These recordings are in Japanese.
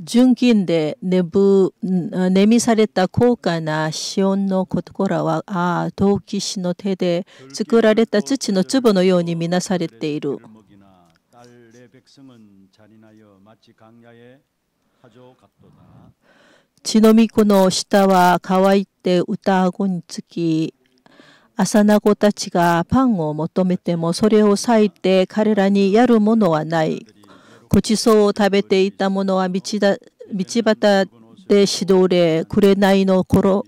純金で寝みされた高価な紫音の心は、ああ、陶器師の手で作られた土の粒のように見なされている。血の巫女の舌は乾いて歌あごにつき、幼子たちがパンを求めてもそれを裂いて彼らにやるものはない。ごちそうを食べていたものは道だ道端で指導令、紅の衣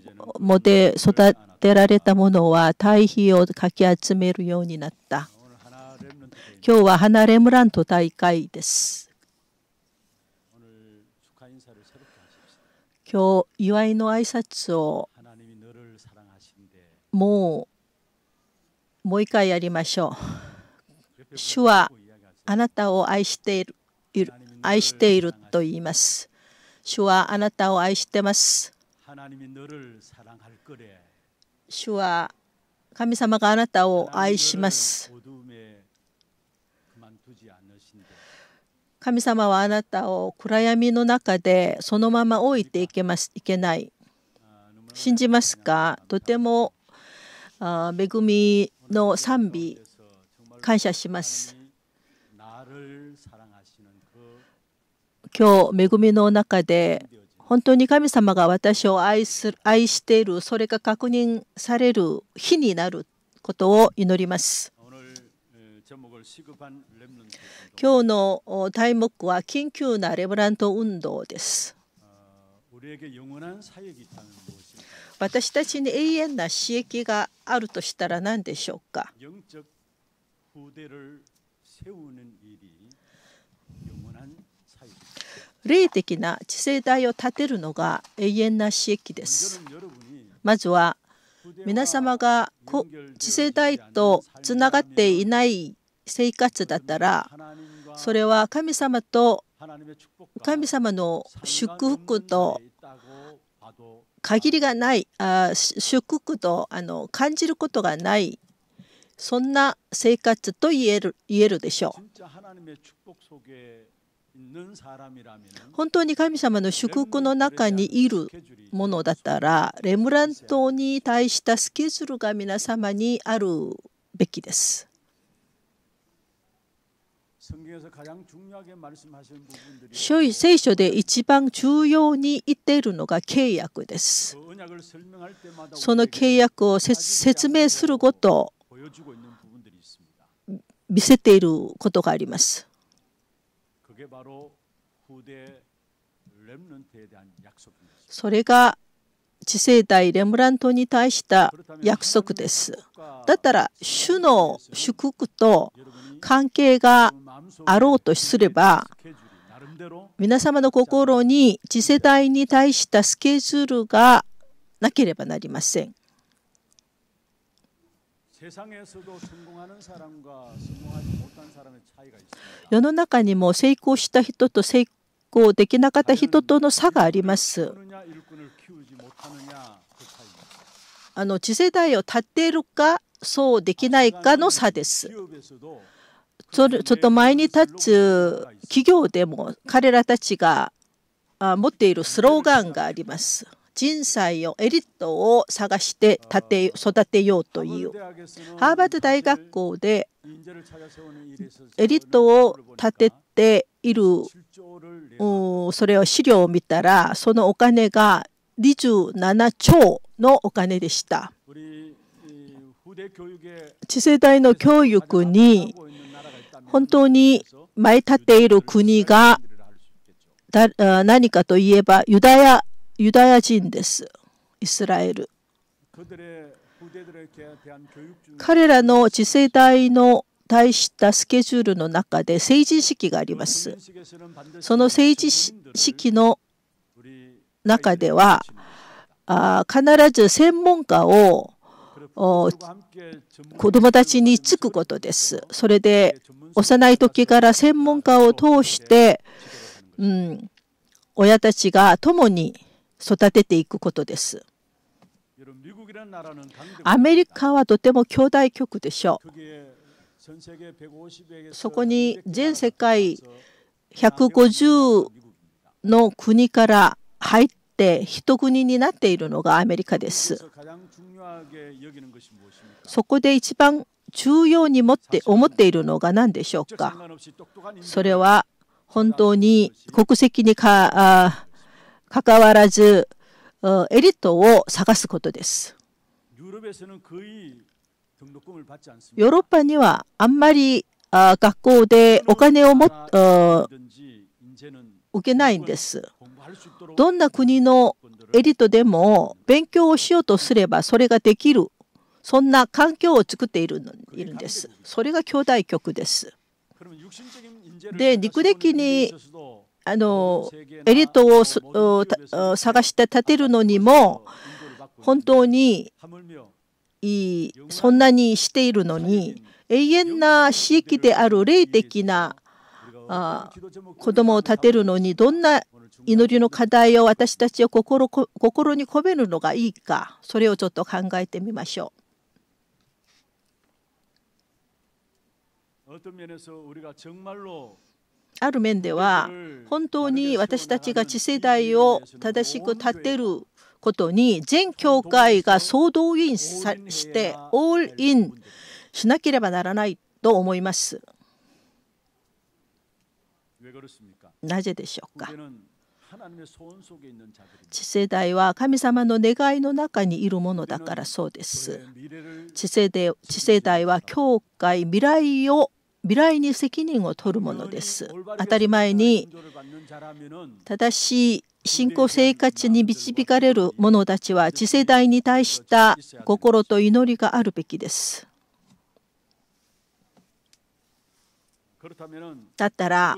で育てられたものは堆肥をかき集めるようになった。今日は離れ村と大会です。今日、祝いの挨拶をもうもう一回やりましょう。主はあなたを愛している愛していると言います。主はあなたを愛してます。主は神様があなたを愛します。神様はあなたを暗闇の中でそのまま置いていけますいけない。信じますかとても恵みの賛美感謝します今日恵みの中で本当に神様が私を愛す愛しているそれが確認される日になることを祈ります今日の題目は緊急なレブラント運動です私たちに永遠な刺激があるとしたら何でしょうか霊的な知性体を立てるのが永遠な刺激です。まずは皆様が知性体とつながっていない生活だったらそれは神様と神様の祝福と限りがないあ祝福とあの感じることがないそんな生活と言える言えるでしょう本当に神様の祝福の中にいるものだったらレムラントに対したスケジュールが皆様にあるべきです。聖書で一番重要に言っているのが契約です。その契約を説明すること見せていることがあります。それが次世代レムラントに対した約束です。だったら主の祝福と関係があろうとすれば皆様の心に次世代に対したスケジュールがなければなりません。世の中にも成功した人と成功できなかった人との差があります。あの次世代を立てるかそうできないかの差です。ちょっと前に立つ企業でも彼らたちが持っているスローガンがあります。人材をエリートを探して立て育てようというハーバード大学校でエリートを立てているそれを資料を見たらそのお金が27兆のお金でした。次世代の教育に本当に前立っている国が何かといえばユダヤユダヤ人です、イスラエル。彼らの次世代の大したスケジュールの中で政治意識があります。その政治式の中ではあ必ず専門家を子どもたちにつくことです。それで幼い時から専門家を通して、うん、親たちが共に育てていくことです。アメリカはとても兄弟局でしょう。そこに全世界150の国から入って一国になっているのがアメリカです。そこで一番重要に持って思っているのが何でしょうかそれは本当に国籍にかかわらずエリートを探すことです。ヨーロッパにはあんまり学校でお金をも受けないんです。どんな国のエリートでも勉強をしようとすればそれができるそんな環境を作っているいるんです。それが兄弟局です。で肉的にあのエリートを探して立てるのにも本当にいいそんなにしているのに永遠な刺激である霊的なあ子供を立てるのにどんな祈りの課題を私たちは心心に込めるのがいいかそれをちょっと考えてみましょう。ある面では本当に私たちが次世代を正しく立てることに全教会が総動員してオールインしなければならないと思います。なぜでしょうか次世代は神様の願いの中にいるものだからそうです。次世代は教会未来を未来に責任を取るものです当たり前に正しい信仰生活に導かれる者たちは次世代に対した心と祈りがあるべきですだったら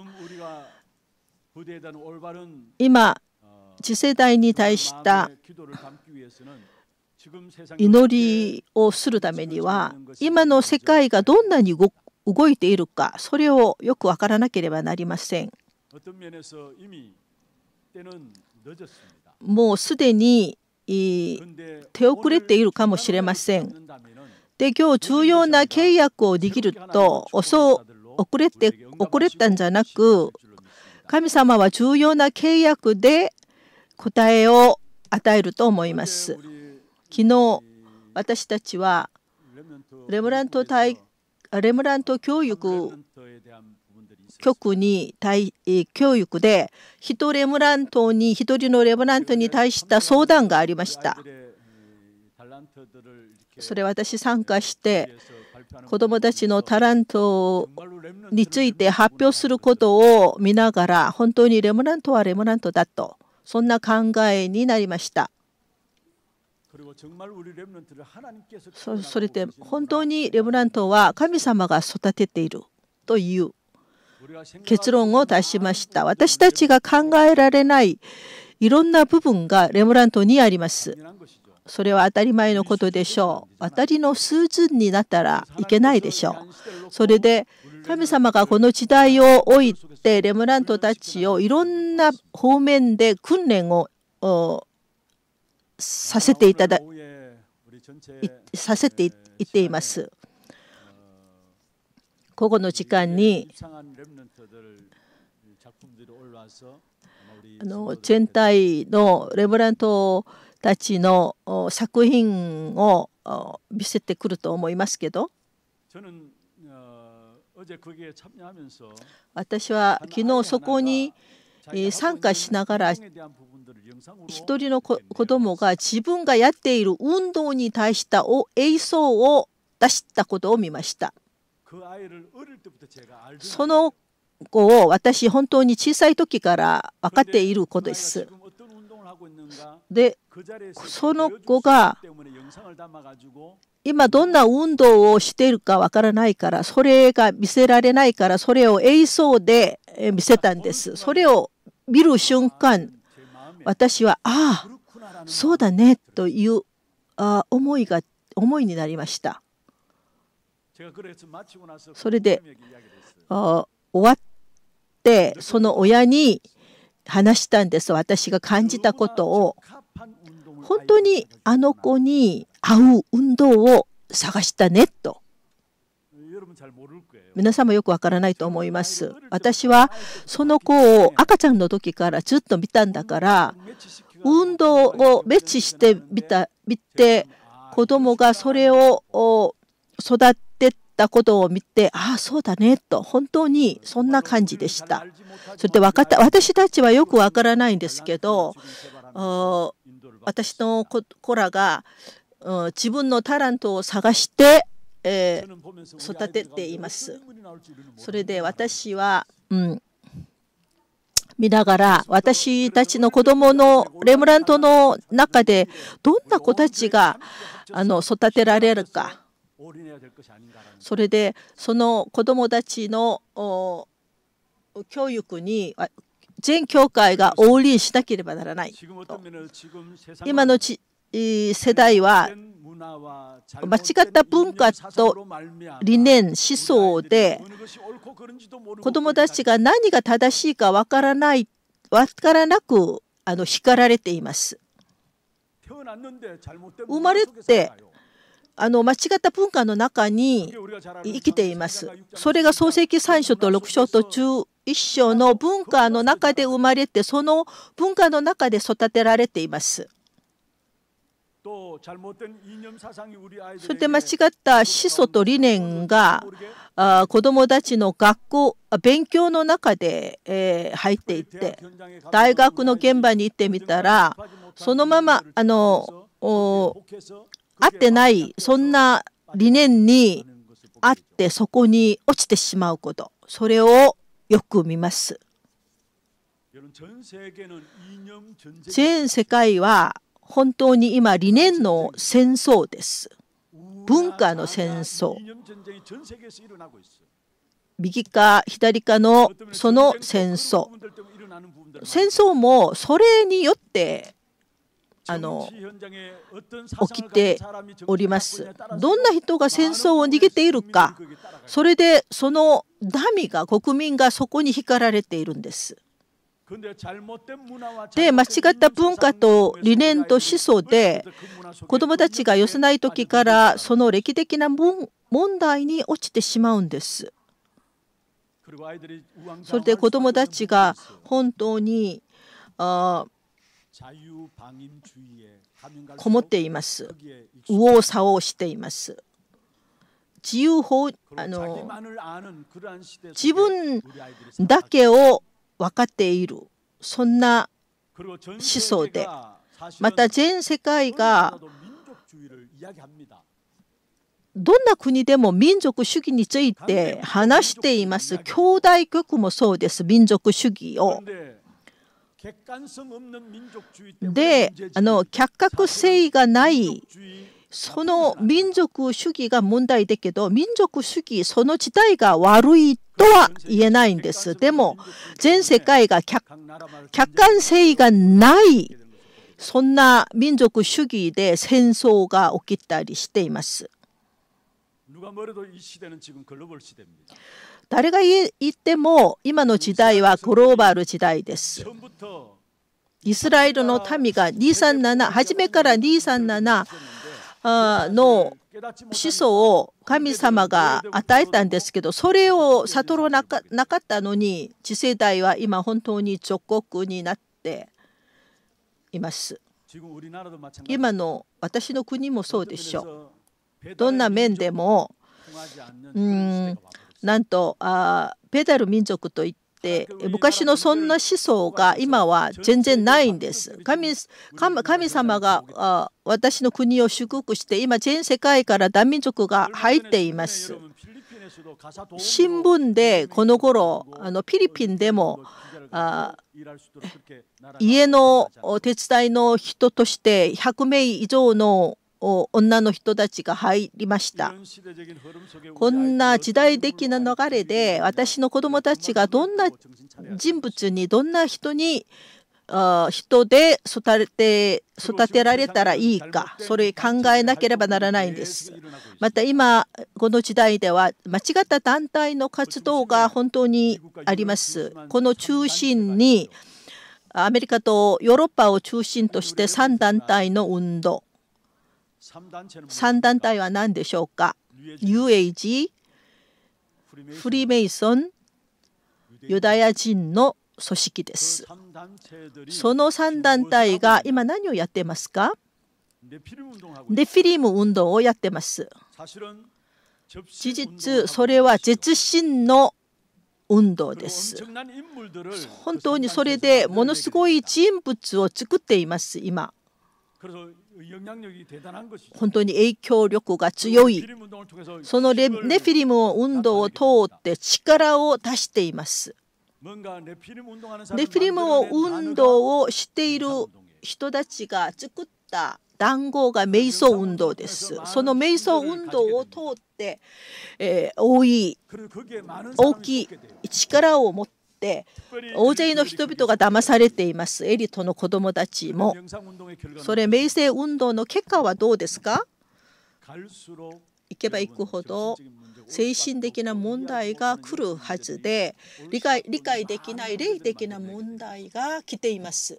今次世代に対した祈りをするためには今の世界がどんなに動動いているかそれをよく分からなければなりません。もうすでに手遅れているかもしれません。で今日重要な契約を握ると遅れて遅れたんじゃなく神様は重要な契約で答えを与えると思います。昨日私たちはレムラント大レムラント教育局に対教育で1レムラントに1人のレムラントに対した相談がありました。それ私参加して子どもたちのタラントについて発表することを見ながら本当にレムラントはレムラントだとそんな考えになりました。そそれで本当にレブラントは神様が育てているという結論を出しました。私たちが考えられないいろんな部分がレムラントにあります。それは当たり前のことでしょう。当たりの数字になったらいけないでしょう。それで神様がこの時代を置いてレムラントたちをいろんな方面で訓練をさせていたださせていっています。午後の時間にあの全体のレブラントたちの作品を見せてくると思いますけど私は昨日そこに参加しながら一人の子どもが自分がやっている運動に対した映像を出したことを見ました。その子を私本当に小さい時から分かっている子です。でその子が今どんな運動をしているかわからないからそれが見せられないからそれを映像で見せたんです。それを見る瞬間私はああそうだねというあ思いが思いになりましたそれであ終わってその親に話したんです私が感じたことを本当にあの子に合う運動を探したねと皆さんもよくわからないと思います。私はその子を赤ちゃんの時からずっと見たんだから運動をッチして見た見て子供がそれを育ってたことを見てああそうだねと本当にそんな感じでした。それで分かった私たちはよくわからないんですけど私の子らが自分のタラントを探してえー、育てています。それで私は、うん、見ながら私たちの子供のレムラントの中でどんな子たちがあの育てられるかそれでその子供たちの教育に全教会が応輪しなければならない今の世代は間違った文化と理念思想で子どもたちが何が正しいか分からないわからなくあの叱られています。生まれてあの間違った文化の中に生きています。それが創世記3章と6章と11章の文化の中で生まれてその文化の中で育てられています。それで間違った思想と理念が子どもたちの学校勉強の中で、え入っていって大学の現場に行ってみたらそのままあの合ってないそんな理念にあってそこに落ちてしまうことそれをよく見ます。全世界は本当に今理念の戦争です。文化の戦争。右か左かのその戦争。戦争もそれによってあの起きております。どんな人が戦争を逃げているか、それでそのダミが国民がそこに光られているんです。で間違った文化と理念と思想で子どもたちが幼い時からその歴的な問題に落ちてしまうんです。それで子どもたちが本当にあこもっています。右往左往しています。自由法あの自分だけを分かっているそんな思想でまた全世界がどんな国でも民族主義について話しています兄弟局もそうです民族主義を。であの客観性がないその民族主義が問題だけど、民族主義その自体が悪いとは言えないんです。でも、全世界が客観性がないそんな民族主義で戦争が起きたりしています。誰が言っても今の時代はグローバル時代です。イスラエルの民が237初めから237の思想を神様が与えたんですけどそれを悟らなかったのに次世代は今本当に属国になっています。今の私の国もそうでしょう。どんな面でもうんなんとあペダル民族といっって昔のそんな思想が今は全然ないんです。神神様が私の国を祝福して今全世界から難民族が入っています。新聞でこの頃あのフィリピンでもあ家の手伝いの人として100名以上の女の人たちが入りましたこんな時代的な流れで私の子どもたちがどんな人物にどんな人に人で育て育てられたらいいかそれ考えなければならないんですまた今この時代では間違った団体の活動が本当にありますこの中心にアメリカとヨーロッパを中心として3団体の運動3団体は何でしょうかニューエイジフリーメイソンユダヤ人の組織ですその3団体が今何をやってますかネフィリム運動をやってます事実それは絶身の運動です本当にそれでものすごい人物を作っています今本当に影響力が強いそのネフィリム運動を通って力を出していますネフィリム運動をしている人たちが作った談合が瞑想運動ですその瞑想運動を通って、えー、多い大きい力を持っって大勢の人々が騙されていますエリートの子どもたちもそれ名声運動の結果はどうですか行けば行くほど精神的な問題が来るはずで理解理解できない霊的な問題が来ています。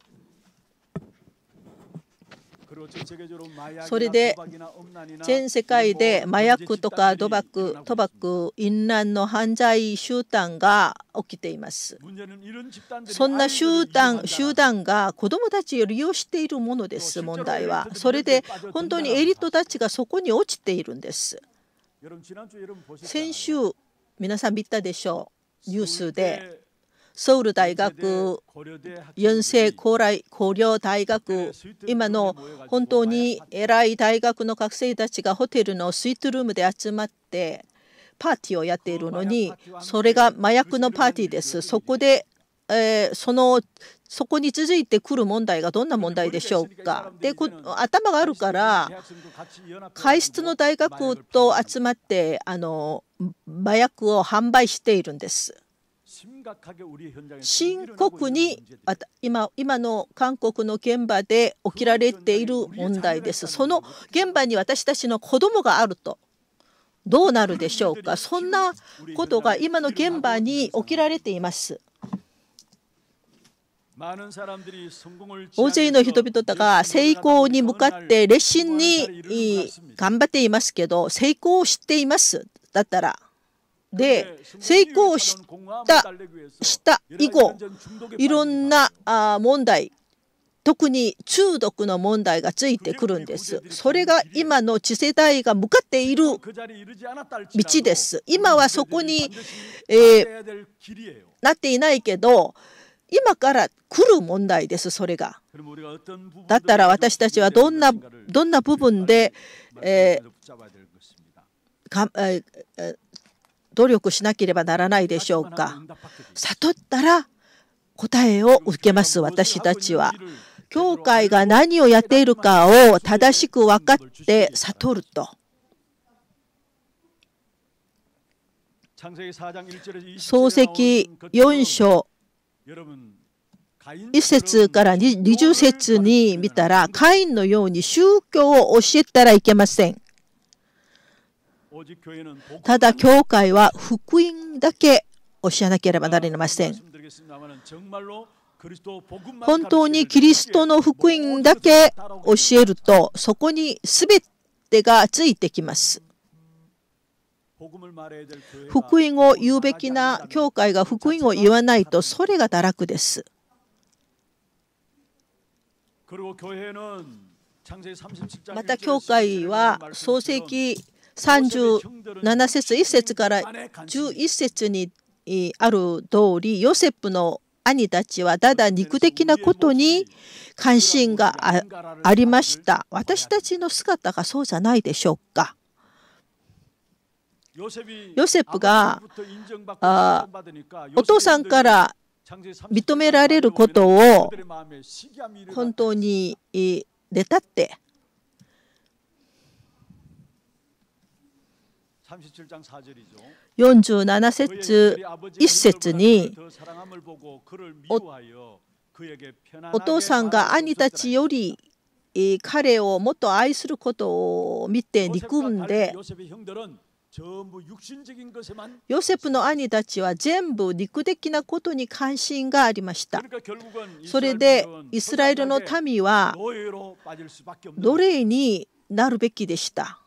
それで全世界で麻薬とか賭博、賭博、淫乱の犯罪集団が起きています。そんな集団集団が子どもたちを利用しているものです、問題は。それで本当にエリートたちがそこに落ちているんです。先週、皆さん見たでしょう、ニュースで。ソウル大学、연ン高麗高陵大学、今の本当に偉い大学の学生たちがホテルのスイートルームで集まって、パーティーをやっているのに、それが麻薬のパーティーです。そこで、えー、そのそこに続いてくる問題がどんな問題でしょうか。で頭があるから会室の大学と集まってあの麻薬を販売しているんです。深刻に今今の韓国の現場で起きられている問題です。その現場に私たちの子供があるとどうなるでしょうか。そんなことが今の現場に起きられています。大勢の人々が成功に向かって熱心に頑張っていますけど成功を知っていますだったらで成功したした以後いろんな問題特に中毒の問題がついてくるんです。それが今の次世代が向かっている道です。今はそこに、えー、なっていないけど今から来る問題ですそれが。だったら私たちはどんなどんな部分で、えー、かえー努力しなければならないでしょうか悟ったら答えを受けます私たちは教会が何をやっているかを正しく分かって悟ると漱石4章1節から20節に見たらカインのように宗教を教えたらいけませんただ教会は福音だけ教えなければなりません本当にキリストの福音だけ教えるとそこに全てがついてきます福音を言うべきな教会が福音を言わないとそれが堕落ですまた教会は創世記37節1節から11節にある通りヨセフの兄たちはただ肉的なことに関心がありました私たちの姿がそうじゃないでしょうかヨセフがお父さんから認められることを本当に出たって47節1節にお父さんが兄たちより彼をもっと愛することを見て憎んでヨセフの兄たちは全部肉的なことに関心がありましたそれでイスラエルの民は奴隷になるべきでした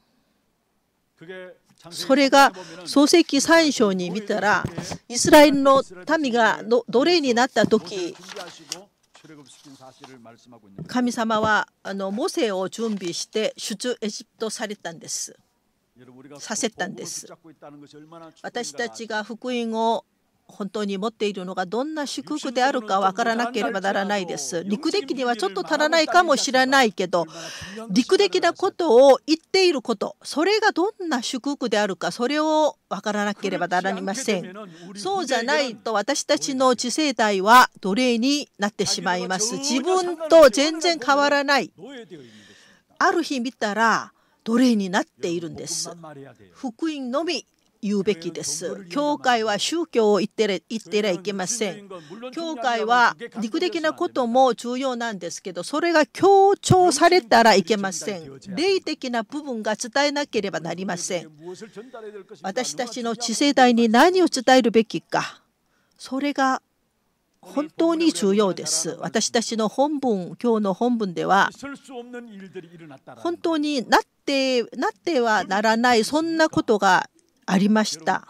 それが創世記3章に見たらイスラエルの民が奴隷になった時神様はあのモセを準備して出エジプトされたんですさせたんです私たちが福音を本当に持っているのがどんな祝福であるかわからなければならないです。陸的にはちょっと足らないかもしれないけど、陸的なことを言っていること、それがどんな祝福であるか、それをわからなければなりません。そうじゃないと私たちの知性体は奴隷になってしまいます。自分と全然変わらない。ある日見たら奴隷になっているんです。福音のみ言うべきです。教会は宗教を言って言ってりゃいけません。教会は陸的なことも重要なんですけど、それが強調されたらいけません。霊的な部分が伝えなければなりません。私たちの知世代に何を伝えるべきか、それが本当に重要です。私たちの本文、今日の本文では、本当になってなってはならない、そんなことがありました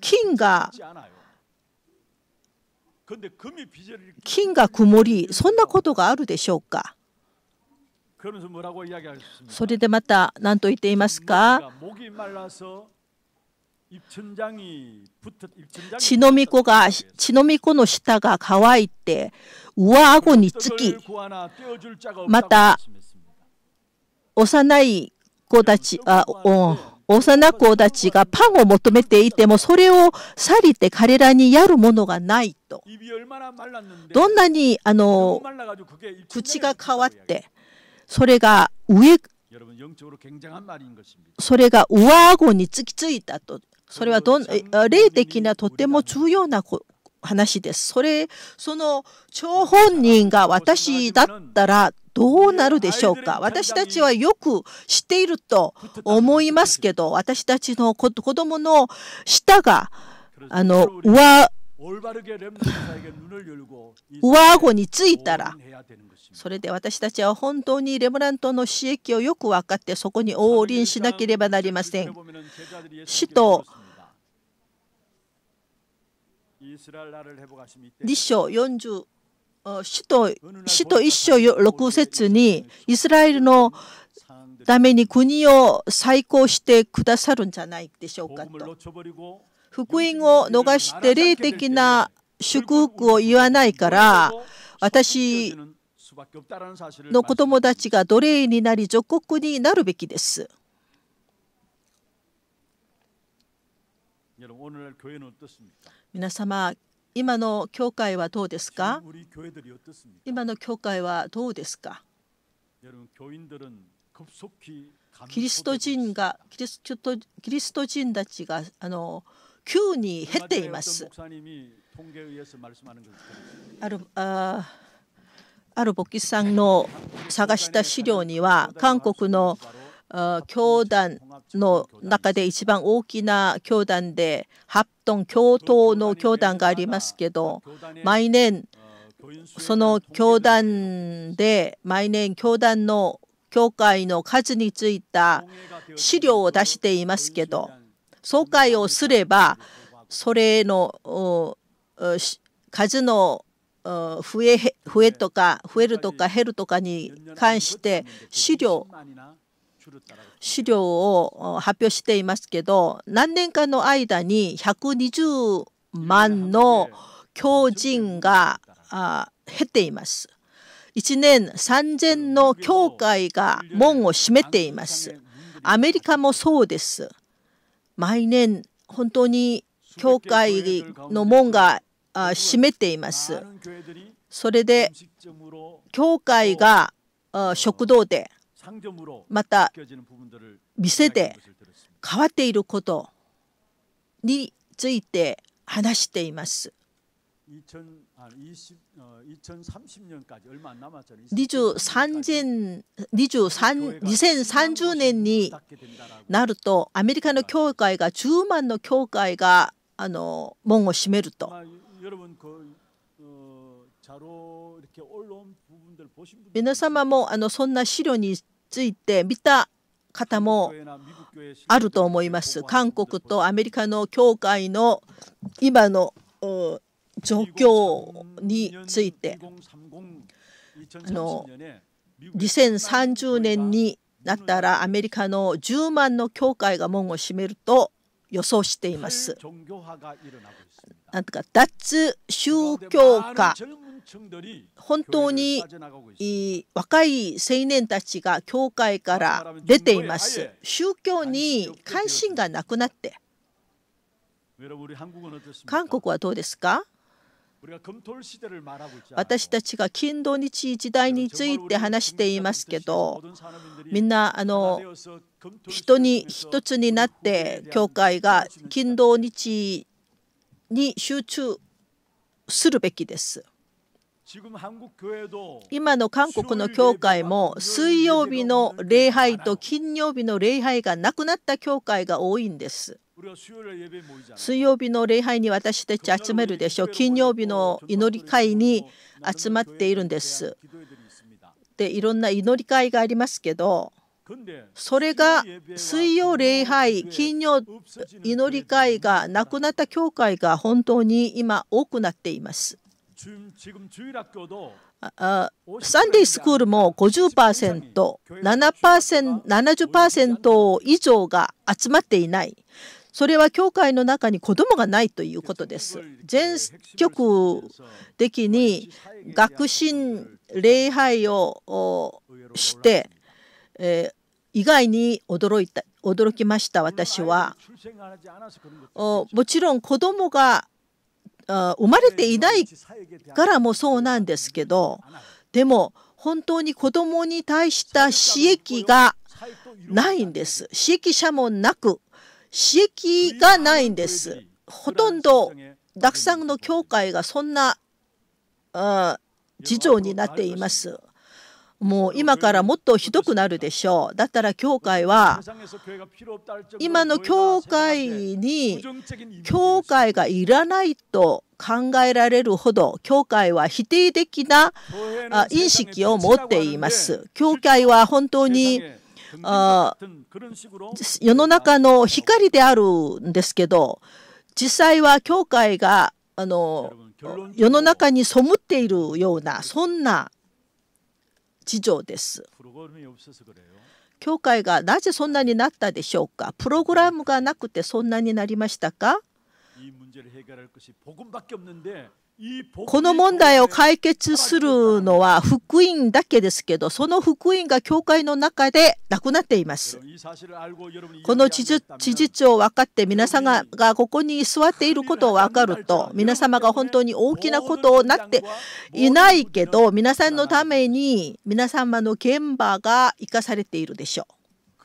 金が金が曇りそんなことがあるでしょうかそれでまた何と言っていますか血のみこが血のみこの舌が乾いて上顎につきまた幼い子たちあお幼子たちがパンを求めていても、それを去りて彼らにやるものがないと。どんなに、あの、口が変わって、それが上、それが上顎に突きついたと。それはどん、霊的なとても重要な話です。それ、その、張本人が私だったらどうなるでしょうか私たちはよく知っていると思いますけど私たちの子供の舌があの上上顎についたらそれで私たちは本当にレムラントの刺激をよく分かってそこに応臨しなければなりません。使徒2章40使徒使徒一章六節にイスラエルのために国を再興してくださるんじゃないでしょうかと。福音を逃して霊的な祝福を言わないから私の子供たちが奴隷になり属国になるべきです。皆様今の教会はどうですか今の教会はどうですかキリスト人がキリストキリスト人たちがあの急に減っています。あるあある牧師さんの探した資料には韓国の教団の中で一番大きな教団でハプトン教頭の教団がありますけど毎年その教団で毎年教団の教会の数についた資料を出していますけど総会をすればそれの数の増え増えとか増えるとか減るとかに関して資料資料を発表していますけど何年間の間に120万の狂人が減っています。1年3000の教会が門を閉めています。アメリカもそうです。毎年本当に教会の門が閉めています。それで教会が食堂でまた店で変わっていることについて話しています。2030, 2030年になるとアメリカの教会が10万の教会があの門を閉めると。皆様もあのそんな資料について見た方もあると思います。韓国とアメリカの教会の今の状況についてあの2030年になったらアメリカの10万の教会が門を閉めると予想しています。なんとか脱宗教化本当に若い青年たちが教会から出ています。宗教に関心がなくなって韓国はどうですか私たちが金土日時代について話していますけどみんなあの人に一つになって教会が金土日に集中するべきです。今の韓国の教会も水曜日の礼拝と金曜日の礼拝がなくなった教会が多いんです。水曜日の礼拝に私たち集めるでしょう。金曜日の祈り会に集まっているんです。でいろんな祈り会がありますけどそれが水曜礼拝金曜祈り会がなくなった教会が本当に今多くなっています。あサンデースクールも50%、7%, 70%以上が集まっていない。それは教会の中に子供がないということです。全局的に学信礼拝をして、えー、意外に驚いた驚きました私はもちろん子供が生まれていないからもそうなんですけどでも本当に子どもに対した刺激がないんです刺激者もなく刺激がないんですほとんどたくさんの教会がそんな事情になっていますもう今からもっとひどくなるでしょう。だったら教会は今の教会に教会がいらないと考えられるほど教会は否定的な意識を持っています。教会は本当にあ世の中の光であるんですけど実際は教会があの世の中に背っているようなそんな事情です。教会がなぜそんなになったでしょうかプログラムがなくてそんなになりましたかこの問題を解決するのは福音だけですけどその福音が教会の中でなくなっていますこの事事を分かって皆様がここに座っていることを分かると皆様が本当に大きなことをなっていないけど皆さんのために皆様の現場が生かされているでしょ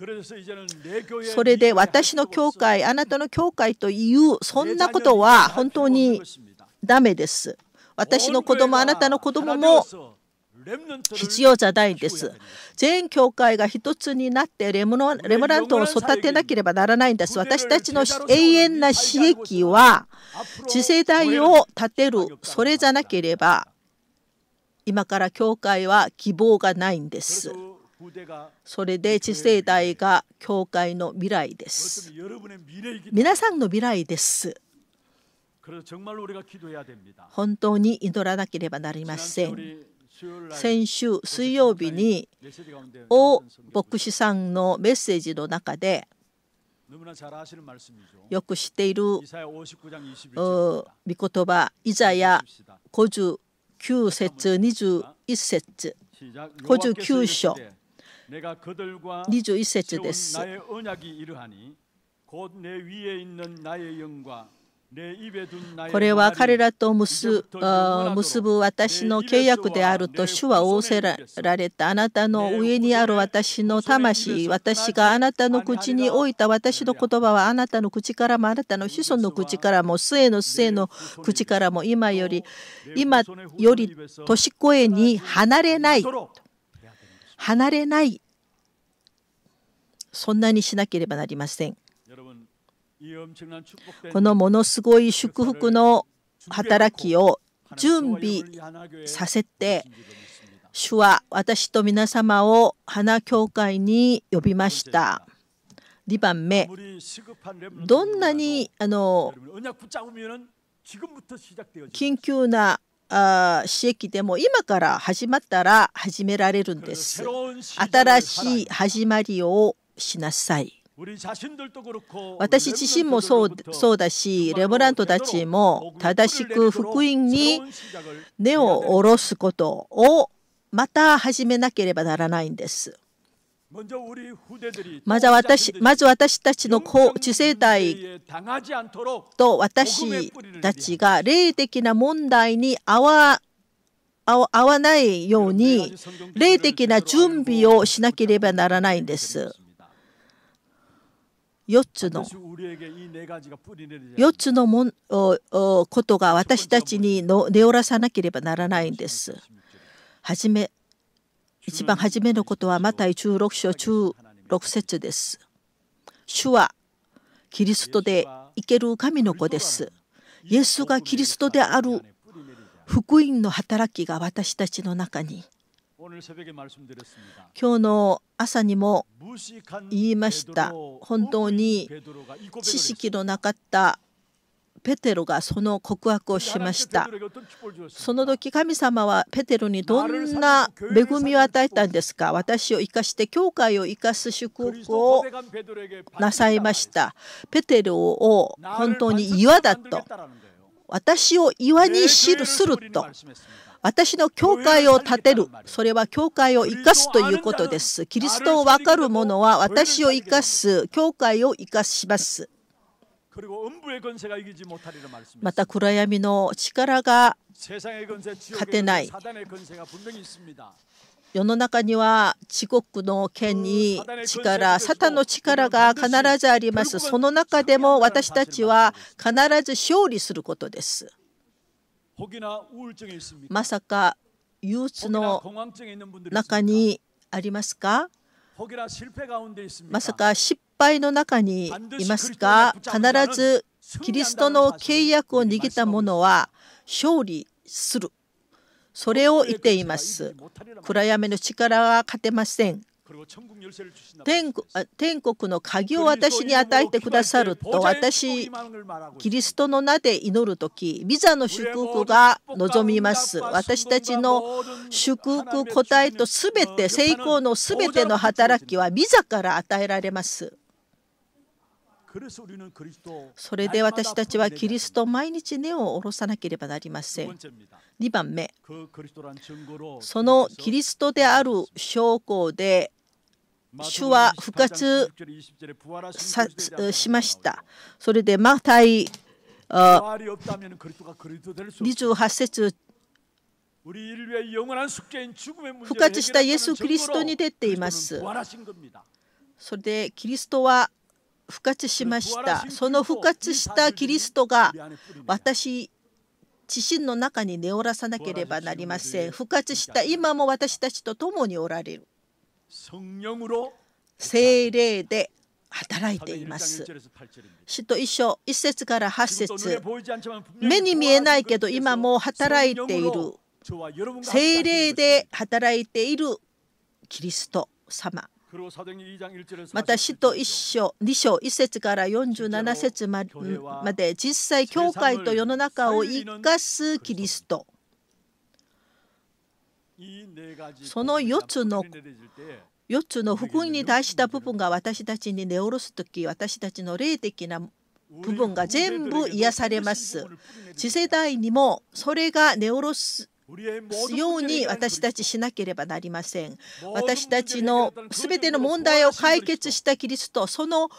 うそれで私の教会あなたの教会というそんなことは本当にダメです。私の子供あなたの子供も必要じゃないんです。全教会が一つになってレムレモラントを育てなければならないんです。私たちの永遠な刺激は次世代を立てるそれじゃなければ今から教会は希望がないんです。それで次世代が教会の未来です。皆さんの未来です。本当に祈らなければなりません。先週水曜日に王牧師さんのメッセージの中でよく知っている御言葉イザヤ59節21節59章21節です。これは彼らと結ぶ私の契約であると主は仰せられたあなたの上にある私の魂私があなたの口に置いた私の言葉はあなたの口からもあなたの子孫の口からも末の末の口からも今より今より年越えに離れない離れないそんなにしなければなりません。このものすごい祝福の働きを準備させて主は私と皆様を花教会に呼びました。2番目、どんなにあの緊急なあ刺激でも今から始まったら始められるんです。新しい始まりをしなさい。私自身もそうそうだしレモラントたちも正しく福音に根を下ろすことをまた始めなければならないんです。まず私まず私たちの子受精体と私たちが霊的な問題に合わ合わないように霊的な準備をしなければならないんです。4つの4つのもんことが私たちにの根をらさなければならないんです。はじめ一番初めのことはマタイ16章16節です。主はキリストで生ける神の子です。イエスがキリストである福音の働きが私たちの中に今日の朝にも言いました本当に知識のなかったペテロがその告白をしましたその時神様はペテロにどんな恵みを与えたんですか私を生かして教会を生かす祝福をなさいましたペテロを本当に岩だと私を岩に記すると私の教会を建てる。それは教会を生かすということです。キリストを分かる者は私を生かす、教会を生かします。また暗闇の力が勝てない。世の中には地獄の権に力、サタンの力が必ずあります。その中でも私たちは必ず勝利することです。まさか憂鬱の中にありますかまさか失敗の中にいますか必ずキリストの契約を握った者は勝利する。それを言っています。暗闇の力は勝てません。天天国の鍵を私に与えてくださると私キリストの名で祈る時ビザの祝福が望みます私たちの祝福答えと全て成功のすての働きはビザから与えられますそれで私たちはキリスト毎日根を下ろさなければなりません。2番目、そのキリストである証拠で主は復活しました。それでマタイ28節復活したイエス・キリストに出ています。それでキリストは復活しました。その復活したキリストが私自身の中に根をらさなければなりません。復活した今も私たちと共におられる。聖霊で働いています。使徒一章一節から八節目に見えないけど今も働いている精霊で働いているキリスト様また使徒一章2章1節から47節まで実際教会と世の中を生かすキリストその4つの4つの福音に対した部分が私たちに根を下ろす時私たちの霊的な部分が全部癒されます。次世代にもそれが根を下ろすように私たちしなければなりません。私たちの全ての問題を解決したキリストその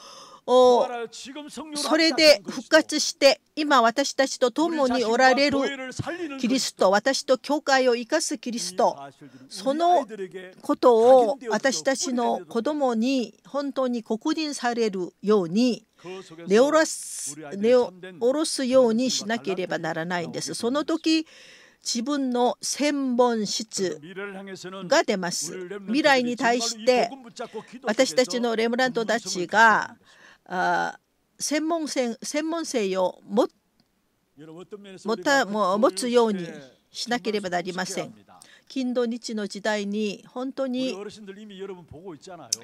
それで復活して今私たちと共におられるキリスト私と教会を生かすキリストそのことを私たちの子供に本当に確人されるように根を下ろすようにしなければならないんです。その時自分の千本質が出ます未来に対して私たちのレムラントたちがあ専門性専門性を持た持つようにしなければなりません。金土日の時代に本当に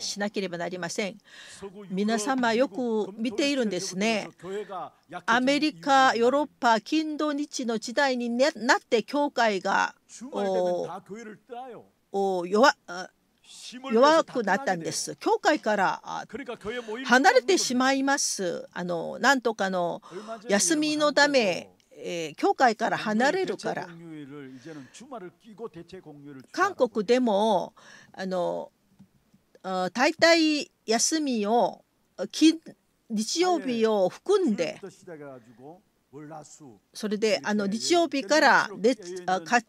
しなければなりません。皆様よく見ているんですね。アメリカ、ヨーロッパ、金土日の時代になって教会が弱い。弱くなったんです。教会から離れてしまいます。あのなんとかの休みのため、えー、教会から離れるから。韓国でもあの大体休みを日曜日を含んでそれであの日曜日から月火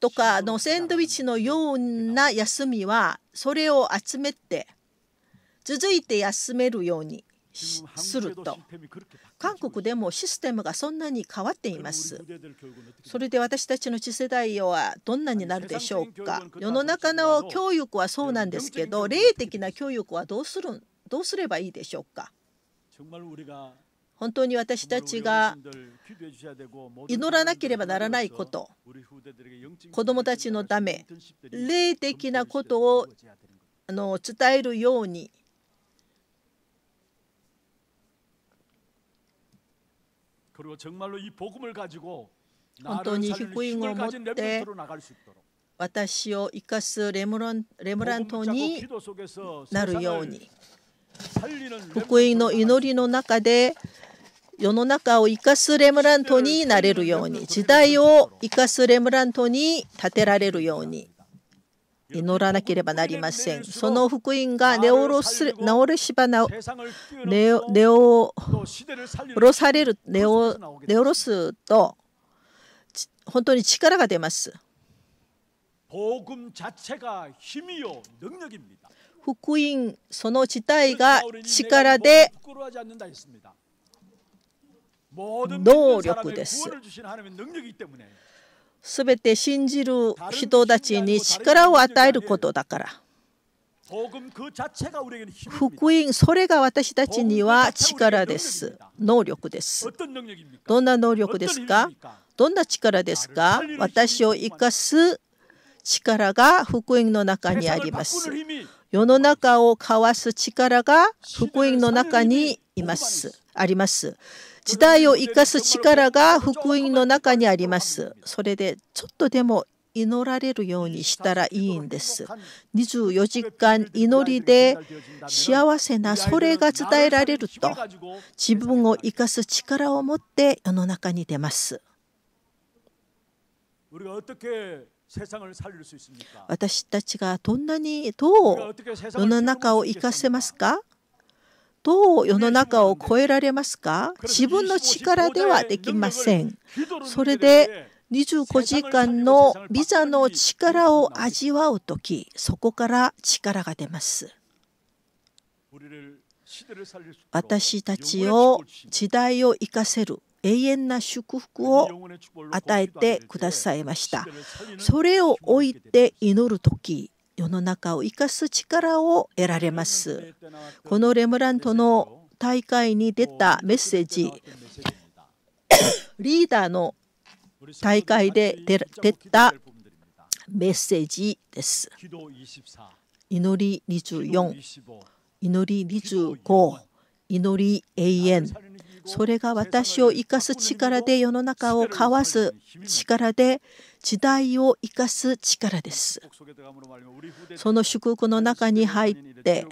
とかのセンドイッチのような休みはそれを集めて続いて休めるようにすると韓国でもシステムがそんなに変わっていますそれで私たちの次世代はどんなになるでしょうか世の中の教育はそうなんですけど霊的な教育はどうするどうすればいいでしょうか本当に私たちが祈らなければならないこと子どもたちのため霊的なことをあの伝えるように本当に福音を持って私を生かすレムランレムラン島になるように。福音の祈りの中で世の中を生かすレムラントになれるように時代を生かすレムラントに立てられるように祈らなければなりませんその福音がネオロスナオルシバナネオネオロされるネオネオロスと本当に力が出ます福音その自体が力で能力です。すべて信じる人たちに力を与えることだから。福音それが私たちには力です。能力です。どんな能力ですかどんな力ですか私を生かす力が福音の中にあります。世の中を交わす力が福音の中にいます。あります。時代を生かす力が福音の中にあります。それでちょっとでも祈られるようにしたらいいんです。24時間祈りで幸せなそれが伝えられると自分を生かす力を持って世の中に出ます。私たちがどんなにどう世の中を生かせますかどう世の中を超えられますか自分の力ではできません。それで25時間のビザの力を味わう時、そこから力が出ます。私たちを時代を生かせる永遠な祝福を与えてくださいましたそれを置いて祈る時世の中を生かす力を得られますこのレムラントの大会に出たメッセージリーダーの大会で出たメッセージです祈り24祈り25祈り永遠それが私を生かす力で世の中を交わす力で時代を生かす力ですその祝福の中に入って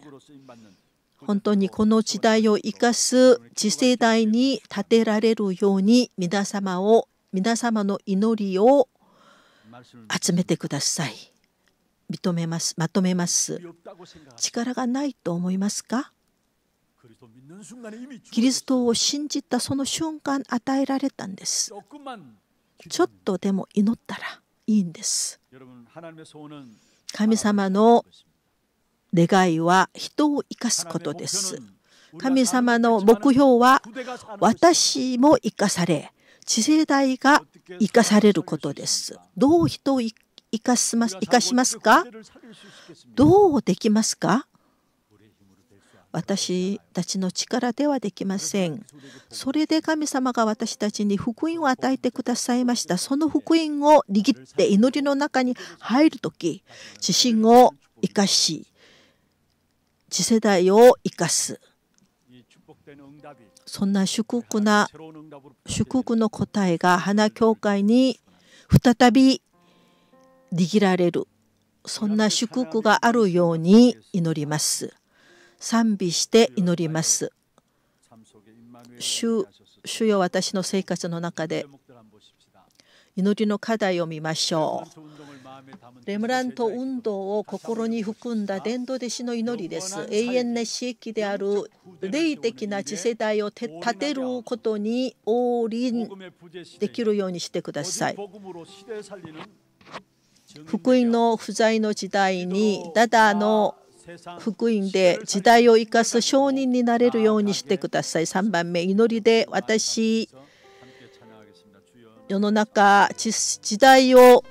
本当にこの時代を生かす次世代に立てられるように皆様を皆様の祈りを集めてください認めますまとめます力がないと思いますかキリストを信じたその瞬間与えられたんです。ちょっとでも祈ったらいいんです。神様の願いは人を生かすことです。神様の目標は私も生かされ、次世代が生かされることです。どう人を生かしますかどうできますか私たちの力ではできません。それで神様が私たちに福音を与えてくださいました。その福音を握って祈りの中に入る時自信を生かし、次世代を生かす。そんな祝福な祝福の答えが花教会に再び握られるそんな祝福があるように祈ります。賛美して祈ります。主主よ私の生活の中で祈りの課題を見ましょう。レムラント運動を心に含んだ伝道弟子の祈りです。永遠な刺激である霊的な次世代を立てることに応臨できるようにしてください。福音の不在の時代にダダの福音で時代を生かす証人になれるようにしてください。3番目、祈りで私、世の中、時代を